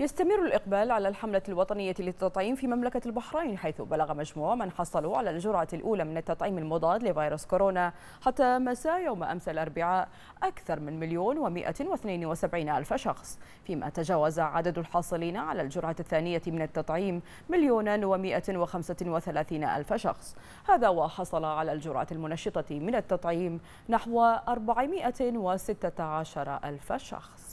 يستمر الإقبال على الحملة الوطنية للتطعيم في مملكة البحرين حيث بلغ مجموع من حصلوا على الجرعة الأولى من التطعيم المضاد لفيروس كورونا حتى مساء يوم أمس الأربعاء أكثر من مليون ومائة واثنين وسبعين ألف شخص فيما تجاوز عدد الحاصلين على الجرعة الثانية من التطعيم مليونا ومائة وخمسة وثلاثين ألف شخص هذا وحصل على الجرعة المنشطة من التطعيم نحو أربعمائة وستة عشر ألف شخص